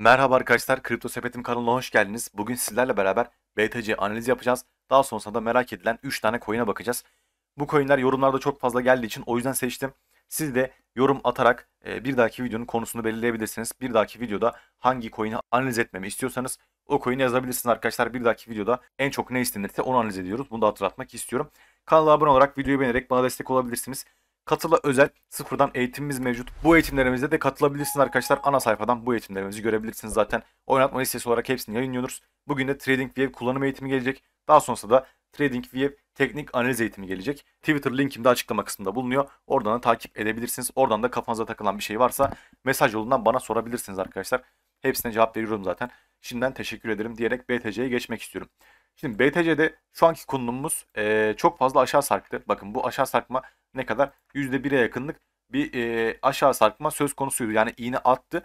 Merhaba arkadaşlar, Kripto Sepetim kanalına hoş geldiniz. Bugün sizlerle beraber BTC analizi yapacağız. Daha sonrasında da merak edilen 3 tane coin'e bakacağız. Bu coin'ler yorumlarda çok fazla geldiği için o yüzden seçtim. Siz de yorum atarak e, bir dahaki videonun konusunu belirleyebilirsiniz. Bir dahaki videoda hangi coin'i analiz etmemi istiyorsanız o coin'i yazabilirsiniz arkadaşlar. Bir dahaki videoda en çok ne istenirse onu analiz ediyoruz. Bunu da hatırlatmak istiyorum. Kanala abone olarak videoyu beğenerek bana destek olabilirsiniz. Katıla özel sıfırdan eğitimimiz mevcut. Bu eğitimlerimizde de katılabilirsiniz arkadaşlar. Ana sayfadan bu eğitimlerimizi görebilirsiniz zaten. Oynatma listesi olarak hepsini yayınlıyoruz. Bugün de TradingView kullanım eğitimi gelecek. Daha sonrasında da TradingView teknik analiz eğitimi gelecek. Twitter linkim de açıklama kısmında bulunuyor. Oradan da takip edebilirsiniz. Oradan da kafanıza takılan bir şey varsa mesaj yolundan bana sorabilirsiniz arkadaşlar. Hepsine cevap veriyorum zaten. Şimdiden teşekkür ederim diyerek BTC'ye geçmek istiyorum. Şimdi BTC'de şu anki konumumuz e, çok fazla aşağı sarktı. Bakın bu aşağı sarkma ne kadar? %1'e yakınlık bir e, aşağı sarkma söz konusuydu. Yani iğne attı.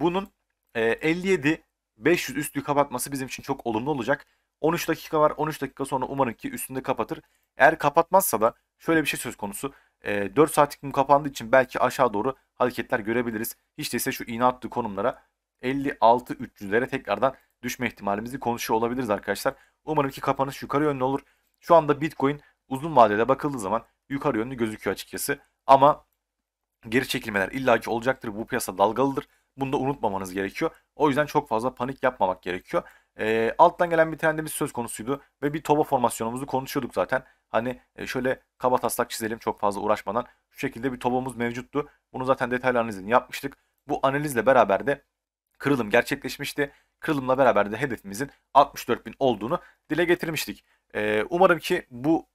Bunun e, 57 500 üstü kapatması bizim için çok olumlu olacak. 13 dakika var. 13 dakika sonra umarım ki üstünde kapatır. Eğer kapatmazsa da şöyle bir şey söz konusu. E, 4 saatlik mum kapandığı için belki aşağı doğru hareketler görebiliriz. Hiç değilse şu iğne attığı konumlara 56 300'lere tekrardan düşme ihtimalimizi konuşuyor olabiliriz arkadaşlar. Umarım ki kapanış yukarı yönlü olur. Şu anda Bitcoin uzun vadede bakıldığı zaman yukarı yönlü gözüküyor açıkçası. Ama geri çekilmeler illaki olacaktır. Bu piyasa dalgalıdır. Bunu da unutmamanız gerekiyor. O yüzden çok fazla panik yapmamak gerekiyor. E, alttan gelen bir trendimiz söz konusuydu ve bir toba formasyonumuzu konuşuyorduk zaten. Hani e, şöyle kaba taslak çizelim çok fazla uğraşmadan. Şu şekilde bir tobamız mevcuttu. Bunu zaten detaylı analizini yapmıştık. Bu analizle beraber de kırılım gerçekleşmişti kırılımla beraber de hedefimizin 64 bin olduğunu dile getirmiştik. Ee, umarım ki bu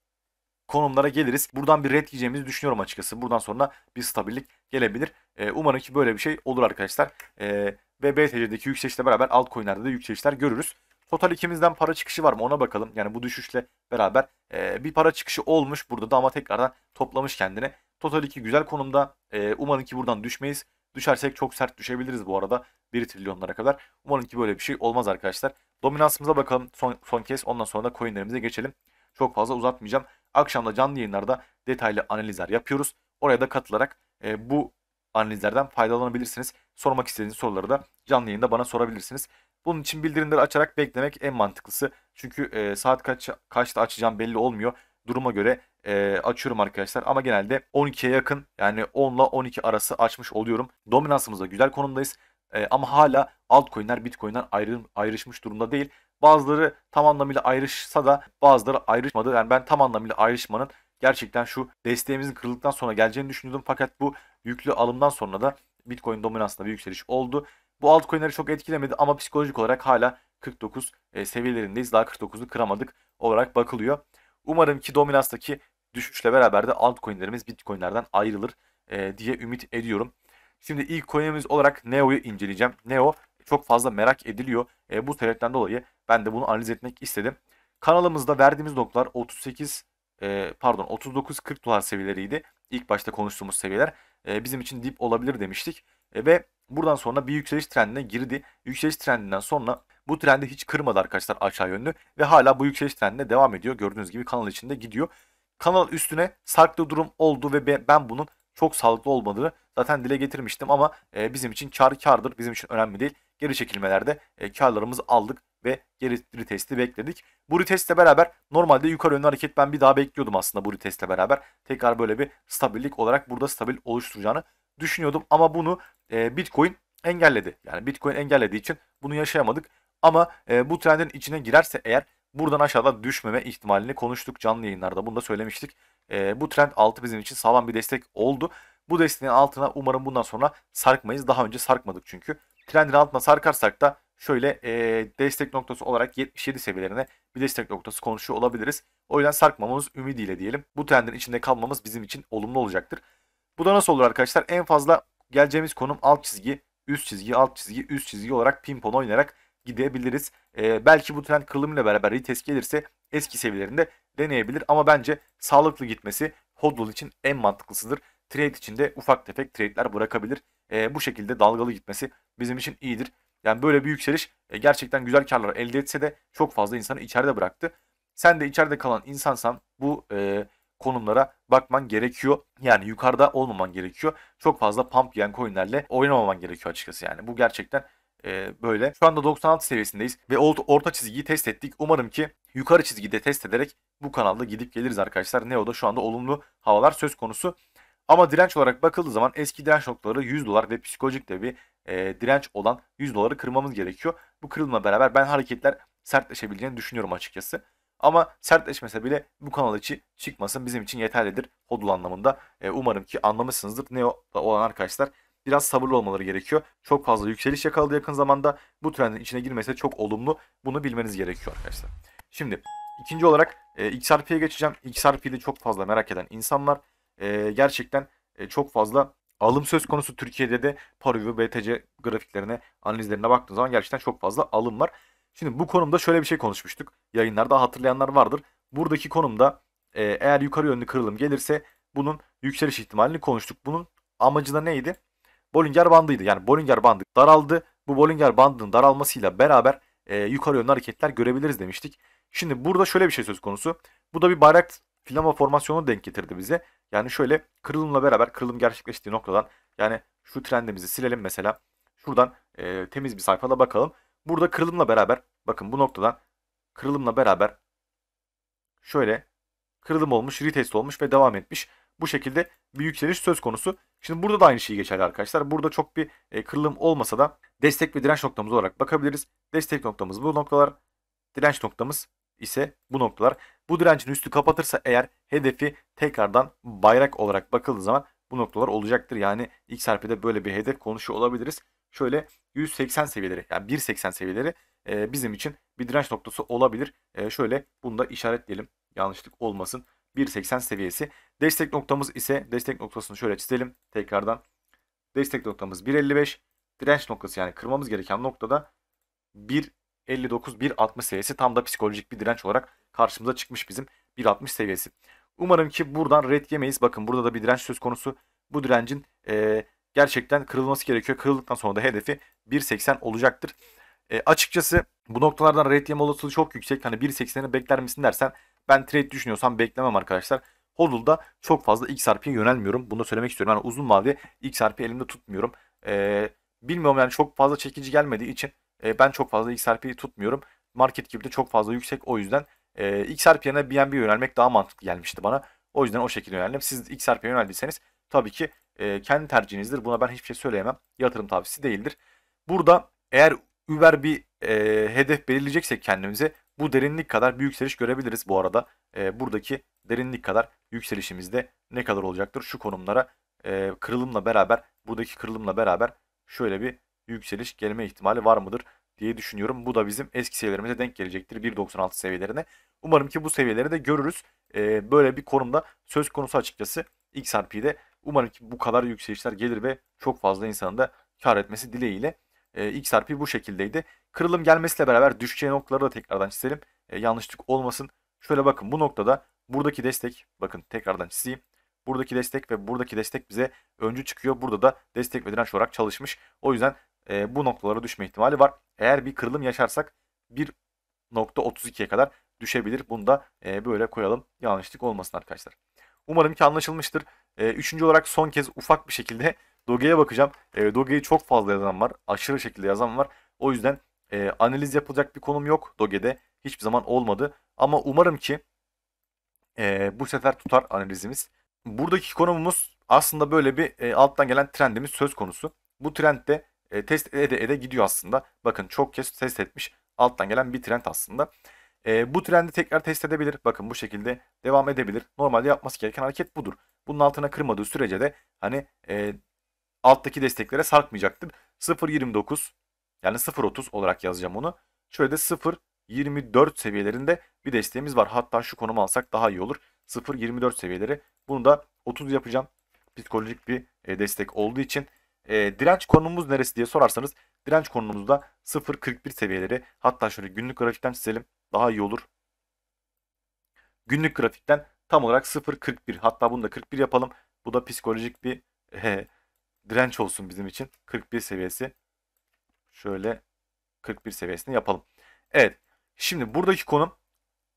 konumlara geliriz. Buradan bir red yiyeceğimizi düşünüyorum açıkçası. Buradan sonra bir stabillik gelebilir. Ee, umarım ki böyle bir şey olur arkadaşlar. Ee, ve BTC'deki yükselişle beraber altcoin'lerde de yükselişler görürüz. Total ikimizden para çıkışı var mı ona bakalım. Yani bu düşüşle beraber e, bir para çıkışı olmuş burada da ama tekrardan toplamış kendini. Total 2 güzel konumda. E, umarım ki buradan düşmeyiz. Düşersek çok sert düşebiliriz bu arada 1 trilyonlara kadar. Umarım ki böyle bir şey olmaz arkadaşlar. Dominansımıza bakalım son, son kez ondan sonra da coinlerimize geçelim. Çok fazla uzatmayacağım. Akşamda canlı yayınlarda detaylı analizler yapıyoruz. Oraya da katılarak e, bu analizlerden faydalanabilirsiniz. Sormak istediğiniz soruları da canlı yayında bana sorabilirsiniz. Bunun için bildirimleri açarak beklemek en mantıklısı. Çünkü e, saat kaç kaçta açacağım belli olmuyor. Duruma göre e, açıyorum arkadaşlar. Ama genelde 12'ye yakın yani 10 ile 12 arası açmış oluyorum. Dominansımızda güzel konumdayız. E, ama hala altcoin'ler Bitcoin'den ayrı, ayrışmış durumda değil. Bazıları tam anlamıyla ayrışsa da bazıları ayrışmadı. Yani ben tam anlamıyla ayrışmanın gerçekten şu desteğimizin kırıldıktan sonra geleceğini düşünüyordum. Fakat bu yüklü alımdan sonra da Bitcoin dominansında bir yükseliş oldu. Bu altcoin'leri çok etkilemedi ama psikolojik olarak hala 49 seviyelerindeyiz. Daha 49'u kıramadık olarak bakılıyor. Umarım ki dominanstaki düşüşle beraber de altcoin'lerimiz Bitcoin'lerden ayrılır e, diye ümit ediyorum. Şimdi ilk coin'imiz olarak Neo'yu inceleyeceğim. Neo çok fazla merak ediliyor. E, bu sebepten dolayı ben de bunu analiz etmek istedim. Kanalımızda verdiğimiz noktalar 38 e, pardon 39-40 dolar seviyeleriydi. İlk başta konuştuğumuz seviyeler e, bizim için dip olabilir demiştik. E, ve buradan sonra bir yükseliş trendine girdi. Yükseliş trendinden sonra bu trendi hiç kırmadı arkadaşlar aşağı yönlü ve hala bu yükseliş trendine devam ediyor. Gördüğünüz gibi kanal içinde gidiyor kanal üstüne sarktığı durum oldu ve ben bunun çok sağlıklı olmadığını zaten dile getirmiştim ama e, bizim için kar kardır. Bizim için önemli değil. Geri çekilmelerde e, karlarımızı aldık ve geri retesti bekledik. Bu retestle beraber normalde yukarı yönlü hareket ben bir daha bekliyordum aslında bu retestle beraber. Tekrar böyle bir stabillik olarak burada stabil oluşturacağını düşünüyordum ama bunu e, Bitcoin engelledi. Yani Bitcoin engellediği için bunu yaşayamadık. Ama e, bu trendin içine girerse eğer Buradan aşağıda düşmeme ihtimalini konuştuk canlı yayınlarda. Bunu da söylemiştik. E, bu trend altı bizim için sağlam bir destek oldu. Bu desteğin altına umarım bundan sonra sarkmayız. Daha önce sarkmadık çünkü. Trendin altına sarkarsak da şöyle e, destek noktası olarak 77 seviyelerine bir destek noktası konuşuyor olabiliriz. O yüzden sarkmamamız ümidiyle diyelim. Bu trendin içinde kalmamız bizim için olumlu olacaktır. Bu da nasıl olur arkadaşlar? En fazla geleceğimiz konum alt çizgi, üst çizgi, alt çizgi, üst çizgi olarak pimpon oynayarak gidebiliriz. E, belki bu trend kırılımıyla beraber retest gelirse eski seviyelerinde deneyebilir. Ama bence sağlıklı gitmesi hodl için en mantıklısıdır. Trade için de ufak tefek trade'ler bırakabilir. E, bu şekilde dalgalı gitmesi bizim için iyidir. Yani böyle bir yükseliş e, gerçekten güzel karlar elde etse de çok fazla insanı içeride bıraktı. Sen de içeride kalan insansan bu e, konumlara bakman gerekiyor. Yani yukarıda olmaman gerekiyor. Çok fazla pump yiyen coinlerle oynamaman gerekiyor açıkçası yani. Bu gerçekten e, böyle. Şu anda 96 seviyesindeyiz ve orta çizgiyi test ettik. Umarım ki yukarı çizgide test ederek bu kanalda gidip geliriz arkadaşlar. Neo'da şu anda olumlu havalar söz konusu. Ama direnç olarak bakıldığı zaman eski direnç noktaları 100 dolar ve psikolojik de bir e, direnç olan 100 doları kırmamız gerekiyor. Bu kırılma beraber ben hareketler sertleşebileceğini düşünüyorum açıkçası. Ama sertleşmese bile bu kanal içi çıkmasın bizim için yeterlidir hodul anlamında. E, umarım ki anlamışsınızdır. Ne olan arkadaşlar biraz sabırlı olmaları gerekiyor. Çok fazla yükseliş yakaladı yakın zamanda. Bu trendin içine girmesi çok olumlu. Bunu bilmeniz gerekiyor arkadaşlar. Şimdi ikinci olarak e, XRP'ye geçeceğim. XRP'de çok fazla merak eden insanlar e, gerçekten e, çok fazla alım söz konusu Türkiye'de de Paruview, BTC grafiklerine, analizlerine baktığınız zaman gerçekten çok fazla alım var. Şimdi bu konumda şöyle bir şey konuşmuştuk. Yayınlarda hatırlayanlar vardır. Buradaki konumda e, eğer yukarı yönlü kırılım gelirse bunun yükseliş ihtimalini konuştuk. Bunun amacı da neydi? Bollinger bandıydı. Yani Bollinger bandı daraldı. Bu Bollinger bandının daralmasıyla beraber e, yukarı yönlü hareketler görebiliriz demiştik. Şimdi burada şöyle bir şey söz konusu. Bu da bir bayrak filama formasyonu denk getirdi bize. Yani şöyle kırılımla beraber kırılım gerçekleştiği noktadan yani şu trendimizi silelim mesela. Şuradan e, temiz bir sayfada bakalım. Burada kırılımla beraber bakın bu noktadan kırılımla beraber şöyle kırılım olmuş, retest olmuş ve devam etmiş. Bu şekilde bir yükseliş söz konusu. Şimdi burada da aynı şey geçerli arkadaşlar. Burada çok bir e, kırılım olmasa da destek ve direnç noktamız olarak bakabiliriz. Destek noktamız bu noktalar. Direnç noktamız ise bu noktalar. Bu direncin üstü kapatırsa eğer hedefi tekrardan bayrak olarak bakıldığı zaman bu noktalar olacaktır. Yani XRP'de böyle bir hedef konuşuyor olabiliriz. Şöyle 180 seviyeleri yani 1.80 seviyeleri e, bizim için bir direnç noktası olabilir. E, şöyle bunu da işaretleyelim yanlışlık olmasın. 1.80 seviyesi. Destek noktamız ise destek noktasını şöyle çizelim tekrardan. Destek noktamız 1.55. Direnç noktası yani kırmamız gereken noktada 1.59-1.60 seviyesi tam da psikolojik bir direnç olarak karşımıza çıkmış bizim 1.60 seviyesi. Umarım ki buradan red yemeyiz. Bakın burada da bir direnç söz konusu. Bu direncin e, gerçekten kırılması gerekiyor. Kırıldıktan sonra da hedefi 1.80 olacaktır. E, açıkçası bu noktalardan red yeme olasılığı çok yüksek. Hani 1.80'i bekler misin dersen ben trade düşünüyorsam beklemem arkadaşlar. Hodl'da çok fazla XRP'ye yönelmiyorum. Bunu da söylemek istiyorum. Yani uzun vadede XRP elimde tutmuyorum. Ee, bilmiyorum yani çok fazla çekici gelmediği için e, ben çok fazla XRP'yi tutmuyorum. Market gibi de çok fazla yüksek. O yüzden e, XRP yerine BNB yönelmek daha mantıklı gelmişti bana. O yüzden o şekilde yöneldim. Siz XRP'ye yöneldiyseniz tabii ki e, kendi tercihinizdir. Buna ben hiçbir şey söyleyemem. Yatırım tavsiyesi değildir. Burada eğer Uber bir e, hedef belirleyeceksek kendimize bu derinlik kadar bir yükseliş görebiliriz bu arada. E, buradaki derinlik kadar yükselişimizde ne kadar olacaktır? Şu konumlara e, kırılımla beraber, buradaki kırılımla beraber şöyle bir yükseliş gelme ihtimali var mıdır diye düşünüyorum. Bu da bizim eski seviyelerimize denk gelecektir 1.96 seviyelerine. Umarım ki bu seviyeleri de görürüz. E, böyle bir konumda söz konusu açıkçası XRP'de. Umarım ki bu kadar yükselişler gelir ve çok fazla insanın da kar etmesi dileğiyle. E, ee, XRP bu şekildeydi. Kırılım gelmesiyle beraber düşeceği noktaları da tekrardan çizelim. E, yanlışlık olmasın. Şöyle bakın bu noktada buradaki destek bakın tekrardan çizeyim. Buradaki destek ve buradaki destek bize öncü çıkıyor. Burada da destek ve direnç olarak çalışmış. O yüzden e, bu noktalara düşme ihtimali var. Eğer bir kırılım yaşarsak 1.32'ye kadar düşebilir. Bunu da e, böyle koyalım. Yanlışlık olmasın arkadaşlar. Umarım ki anlaşılmıştır. E, üçüncü olarak son kez ufak bir şekilde Doge'ye bakacağım. E, Doge'yi çok fazla yazan var. Aşırı şekilde yazan var. O yüzden e, analiz yapılacak bir konum yok Doge'de. Hiçbir zaman olmadı. Ama umarım ki e, bu sefer tutar analizimiz. Buradaki konumumuz aslında böyle bir e, alttan gelen trendimiz söz konusu. Bu trend de e, test ede ede gidiyor aslında. Bakın çok kez test etmiş alttan gelen bir trend aslında. E, bu trendi tekrar test edebilir. Bakın bu şekilde devam edebilir. Normalde yapması gereken hareket budur. Bunun altına kırmadığı sürece de hani e, alttaki desteklere sarkmayacaktır. 0.29 yani 0.30 olarak yazacağım onu. Şöyle de 0.24 seviyelerinde bir desteğimiz var. Hatta şu konumu alsak daha iyi olur. 0.24 seviyeleri. Bunu da 30 yapacağım. Psikolojik bir e, destek olduğu için. E, direnç konumumuz neresi diye sorarsanız direnç konumuzda 0.41 seviyeleri. Hatta şöyle günlük grafikten çizelim. Daha iyi olur. Günlük grafikten tam olarak 0.41 hatta bunu da 41 yapalım. Bu da psikolojik bir e, direnç olsun bizim için. 41 seviyesi. Şöyle 41 seviyesini yapalım. Evet. Şimdi buradaki konum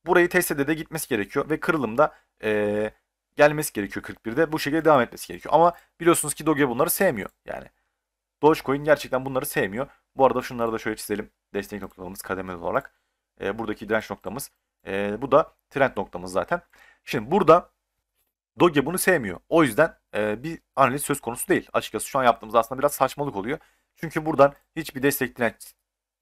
burayı test de gitmesi gerekiyor ve kırılımda ee, gelmesi gerekiyor 41'de. Bu şekilde devam etmesi gerekiyor. Ama biliyorsunuz ki Doge bunları sevmiyor. Yani Dogecoin gerçekten bunları sevmiyor. Bu arada şunları da şöyle çizelim. Destek noktamız kademeli olarak. E, buradaki direnç noktamız. E, bu da trend noktamız zaten. Şimdi burada Doge bunu sevmiyor. O yüzden e, bir analiz söz konusu değil. Açıkçası şu an yaptığımız aslında biraz saçmalık oluyor. Çünkü buradan hiçbir destek direnç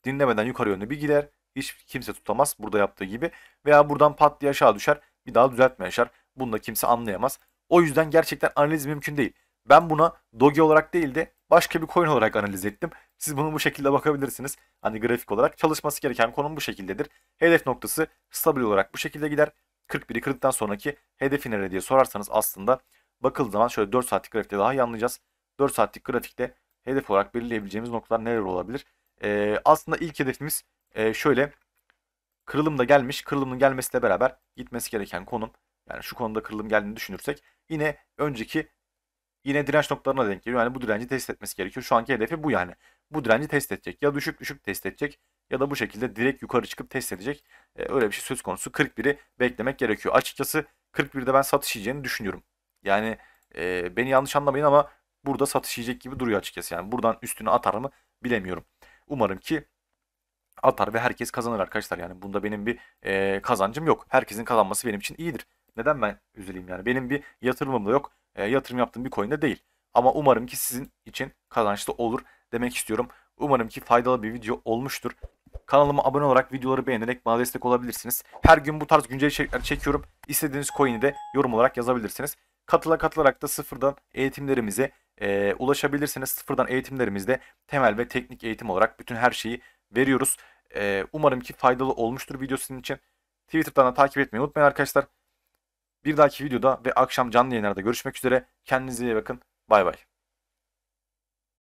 dinlemeden yukarı yönlü bir gider. Hiç kimse tutamaz burada yaptığı gibi. Veya buradan pat diye aşağı düşer. Bir daha düzeltme yaşar. Bunu da kimse anlayamaz. O yüzden gerçekten analiz mümkün değil. Ben buna Doge olarak değil de başka bir coin olarak analiz ettim. Siz bunu bu şekilde bakabilirsiniz. Hani grafik olarak çalışması gereken konum bu şekildedir. Hedef noktası stabil olarak bu şekilde gider. 41'i kırdıktan sonraki hedefi nerede diye sorarsanız aslında bakıldığı zaman şöyle 4 saatlik grafikte daha iyi anlayacağız. 4 saatlik grafikte hedef olarak belirleyebileceğimiz noktalar neler olabilir? Ee, aslında ilk hedefimiz e, şöyle kırılım da gelmiş. Kırılımın gelmesiyle beraber gitmesi gereken konum yani şu konuda kırılım geldiğini düşünürsek yine önceki yine direnç noktalarına denk geliyor. Yani bu direnci test etmesi gerekiyor. Şu anki hedefi bu yani. Bu direnci test edecek. Ya düşük düşük test edecek ya da bu şekilde direkt yukarı çıkıp test edecek e, öyle bir şey söz konusu. 41'i beklemek gerekiyor. Açıkçası 41'de ben satış yiyeceğini düşünüyorum. Yani e, beni yanlış anlamayın ama burada satış yiyecek gibi duruyor açıkçası. Yani buradan üstüne atar mı bilemiyorum. Umarım ki atar ve herkes kazanır arkadaşlar. Yani bunda benim bir e, kazancım yok. Herkesin kazanması benim için iyidir. Neden ben üzüleyim yani? Benim bir yatırımım da yok. E, yatırım yaptığım bir coin de değil. Ama umarım ki sizin için kazançlı olur demek istiyorum. Umarım ki faydalı bir video olmuştur. Kanalıma abone olarak videoları beğenerek bana destek olabilirsiniz. Her gün bu tarz güncel içerikler çekiyorum. İstediğiniz coin'i de yorum olarak yazabilirsiniz. Katıla katılarak da sıfırdan eğitimlerimize e, ulaşabilirsiniz. Sıfırdan eğitimlerimizde temel ve teknik eğitim olarak bütün her şeyi veriyoruz. E, umarım ki faydalı olmuştur video sizin için. Twitter'dan da takip etmeyi unutmayın arkadaşlar. Bir dahaki videoda ve akşam canlı yayınlarda görüşmek üzere. Kendinize iyi bakın. Bay bay.